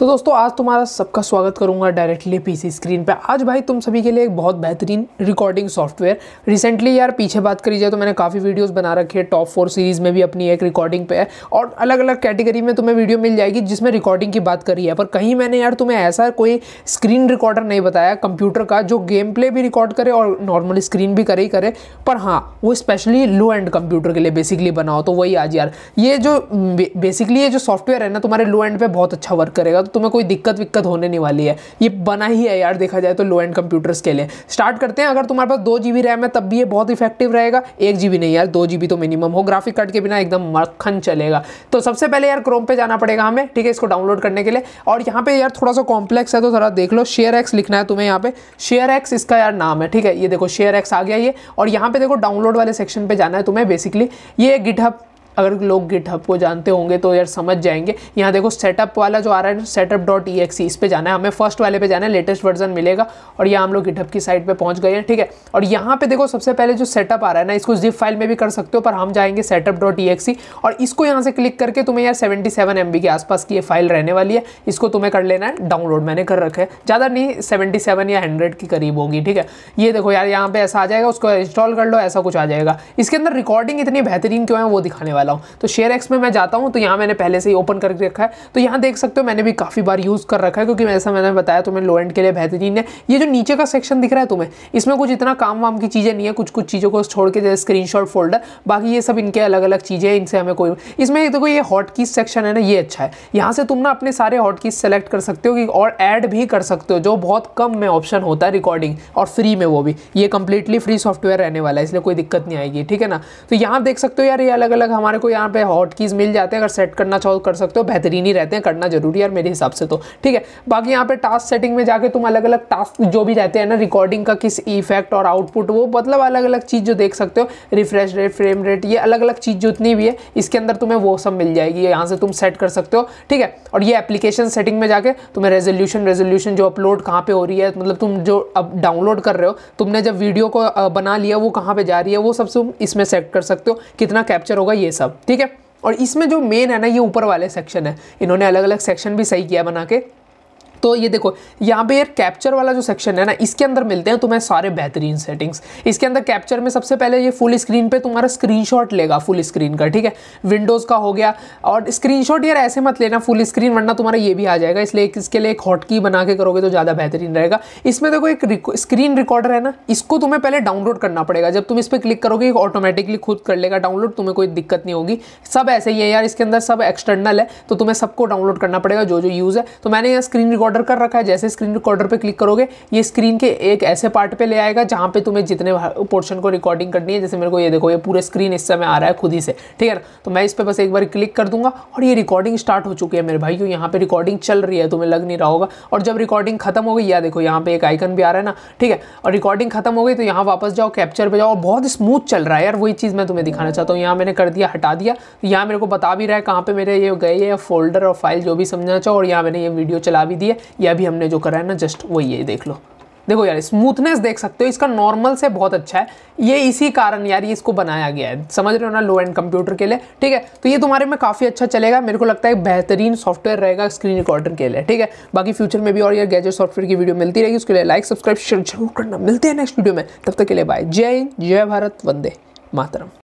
तो दोस्तों आज तुम्हारा सबका स्वागत करूंगा डायरेक्टली पीसी स्क्रीन पे आज भाई तुम सभी के लिए एक बहुत बेहतरीन रिकॉर्डिंग सॉफ्टवेयर रिसेंटली यार पीछे बात करी जाए तो मैंने काफ़ी वीडियोस बना रखे हैं टॉप फोर सीरीज़ में भी अपनी एक रिकॉर्डिंग पे है और अलग अलग कैटेगरी में तुम्हें वीडियो मिल जाएगी जिसमें रिकॉर्डिंग की बात करी है पर कहीं मैंने यार तुम्हें ऐसा कोई स्क्रीन रिकॉर्डर नहीं बताया कंप्यूटर का जो गेम प्ले भी रिकॉर्ड करे और नॉर्मल स्क्रीन भी करे ही करे पर हाँ वो स्पेशली लो एंड कंप्यूटर के लिए बेसिकली बनाओ तो वही आज यार ये जो बेसिकली ये जो सॉफ्टवेयर है ना तुम्हारे लो एंड पर बहुत अच्छा वर्क करेगा तुम्हें कोई दिक्कत विक्कत होने नहीं वाली है ये बना ही है यार देखा जाए तो लो एंड कंप्यूटर्स के लिए स्टार्ट करते हैं अगर तुम्हारे पास दो जी रैम है तब भी ये बहुत इफेक्टिव रहेगा एक जी नहीं यार दो जी तो मिनिमम हो ग्राफिक कार्ड के बिना एकदम मक्खन चलेगा तो सबसे पहले यार क्रोम पर जाना पड़ेगा हमें ठीक है इसको डाउनलोड करने के लिए और यहाँ पर यार थोड़ा सा कॉम्प्लेक्स है तो ज़रा देख लो शेयर एक्स लिखना है तुम्हें यहाँ पे शेयर एक्स इसका यार नाम है ठीक है ये देखो शेयर एक्स आ गया ये और यहाँ पे देखो डाउनलोड वाले सेक्शन पे जाना है तुम्हें बेसिकली ये गिटहब अगर लोग गिटहब को जानते होंगे तो यार समझ जाएंगे यहाँ देखो सेटअप वाला जो आ रहा है सेटअप डॉट ई एक्स इस पर जाना है हमें फर्स्ट वाले पे जाना है लेटेस्ट वर्जन मिलेगा और यहाँ हम लोग गिटहब की साइट पर पहुँच गए हैं ठीक है और यहाँ पे देखो सबसे पहले जो सेटअप आ रहा है ना इसको जिप फाइल में भी कर सकते हो पर हम जाएंगे सेटअप डॉट ई एक्स और इसको यहाँ से क्लिक करके तुम्हें यार सेवेंटी सेवन एम बी के आसपास की ये फाइल रहने वाली है इसको तुम्हें कर लेना है डाउनलोड मैंने कर रखा है ज़्यादा नहीं सेवेंटी सेवन या हंड्रेड के करीब होगी ठीक है ये देखो यार यहाँ पे ऐसा आ जाएगा उसको इंस्टॉल कर लो ऐसा कुछ आ जाएगा इसके अंदर रिकॉर्डिंग इतनी बेहतरीन क्यों है वो दिखाने वाला वाला हूँ तो शेयर एक्स में मैं जाता हूँ तो यहाँ मैंने पहले से ही ओपन करके रखा है तो यहाँ देख सकते हो मैंने भी काफ़ी बार यूज़ कर रखा है क्योंकि ऐसा मैंने बताया तुम्हें लो एंड के लिए बेहतरीन है ये जो नीचे का सेक्शन दिख रहा है तुम्हें इसमें कुछ इतना काम वाम की चीज़ें नहीं है कुछ कुछ चीज़ों को छोड़ के जैसे स्क्रीन फोल्डर बाकी ये सब इनके अलग अलग चीज़ें हैं इनसे हमें कोई इसमें देखो ये हॉट की सेक्शन है ना ये अच्छा है यहाँ से तुम ना अपने सारे हॉट की सेलेक्ट कर सकते हो कि और ऐड भी कर सकते हो जो बहुत कम में ऑप्शन होता है रिकॉर्डिंग और फ्री में वो भी ये कंप्लीटली फ्री सॉफ्टवेयर रहने वाला है इसलिए कोई दिक्कत नहीं आएगी ठीक है ना तो यहाँ देख सकते हो यार ये अलग अलग हमारे हमारे को यहाँ पे हॉट कीज़ मिल जाते हैं अगर सेट करना चाहो तो कर सकते हो बेहतरीन ही रहते हैं करना जरूरी है मेरे हिसाब से तो ठीक है बाकी यहाँ पे टास्क सेटिंग में जाके तुम अलग अलग टास्क जो भी रहते हैं ना रिकॉर्डिंग का किस इफेक्ट और आउटपुट वो मतलब अलग अलग चीज़ जो देख सकते हो रिफ्रेश रेट फ्रेम रेट ये अलग अलग चीज़ जितनी भी है इसके अंदर तुम्हें वो सब मिल जाएगी यहाँ से तुम सेट कर सकते हो ठीक है और ये एप्लीकेशन सेटिंग में जाके तुम्हें रेजोल्यूशन रेजोल्यूशन जो अपलोड कहाँ पे हो रही है मतलब तुम जो अब डाउनलोड कर रहे हो तुमने जब वीडियो को बना लिया वो कहाँ पे जा रही है वो सब तुम इसमें सेट कर सकते हो कितना कैप्चर होगा ये सब सब ठीक है और इसमें जो मेन है ना ये ऊपर वाले सेक्शन है इन्होंने अलग अलग सेक्शन भी सही किया बना के तो ये देखो यहाँ पे यार कैप्चर वाला जो सेक्शन है ना इसके अंदर मिलते हैं तुम्हें सारे बेहतरीन सेटिंग्स इसके अंदर कैप्चर में सबसे पहले ये फुल स्क्रीन पे तुम्हारा स्क्रीनशॉट लेगा फुल स्क्रीन का ठीक है विंडोज़ का हो गया और स्क्रीनशॉट यार ऐसे मत लेना फुल स्क्रीन वरना तुम्हारा ये भी आ जाएगा इसलिए इसके लिए एक हॉट की बना के करोगे तो ज़्यादा बेहतरीन रहेगा इसमें देखो एक स्क्रीन रिकॉर्डर है ना इसको तुम्हें पहले डाउनलोड करना पड़ेगा जब तुम इस पर क्लिक करोगे ऑटोमेटिकली खुद कर लेगा डाउनलोड तुम्हें कोई दिक्कत नहीं होगी सब ऐसे ही है यार इसके अंदर सब एक्सटर्नल है तो तुम्हें सबको डाउनलोड करना पड़ेगा जो जो यूज़ है तो मैंने यहाँ स्क्रीन रिकॉर्ड रिकॉर्डर कर रखा है जैसे स्क्रीन रिकॉर्डर पे क्लिक करोगे ये स्क्रीन के एक ऐसे पार्ट पे ले आएगा जहाँ पे तुम्हें जितने पोर्शन को रिकॉर्डिंग करनी है जैसे मेरे को ये देखो ये पूरे स्क्रीन इस समय आ रहा है खुद ही से ठीक है ना तो मैं इस पर बस एक बार क्लिक कर दूंगा और ये रिकॉर्डिंग स्टार्ट हो चुकी है मेरे भाई यहाँ पर रिकॉर्डिंग चल रही है तुम्हें लग नहीं रहा होगा और जब रिकॉर्डिंग खत्म हो गई या देखो यहाँ पे एक आइकन भी आ रहा है ना ठीक है और रिकॉर्डिंग खत्म हो गई तो यहाँ वापस जाओ कैप्चर पर जाओ बहुत स्मूथ चल रहा है यार वही चीज़ मैं तुम्हें दिखाना चाहता हूँ यहाँ मैंने कर दिया हटा दिया तो यहाँ मेरे को बता भी रहा है कहाँ पर मेरे ये गए फोल्डर और फाइल जो भी समझना चाहो और यहाँ मैंने ये वीडियो चला भी दिया है ये अभी हमने जो करा है ना जस्ट वही है देख लो देखो यार स्मूथनेस देख सकते हो इसका नॉर्मल से बहुत अच्छा है ये इसी कारण यार ये इसको बनाया गया है समझ रहे हो ना लो एंड कंप्यूटर के लिए ठीक है तो ये तुम्हारे में काफ़ी अच्छा चलेगा मेरे को लगता है बेहतरीन सॉफ्टवेयर रहेगा स्क्रीन रिकॉर्डर के लिए ठीक है बाकी फ्यूचर में भी और यार गैजेट सॉफ्टवेयर की वीडियो मिलती रहेगी उसके लिए लाइक सब्सक्राइब शेयर जरूर करना मिलते हैं नेक्स्ट वीडियो में तब तक के लिए बाय जय जय भारत वंदे मातरम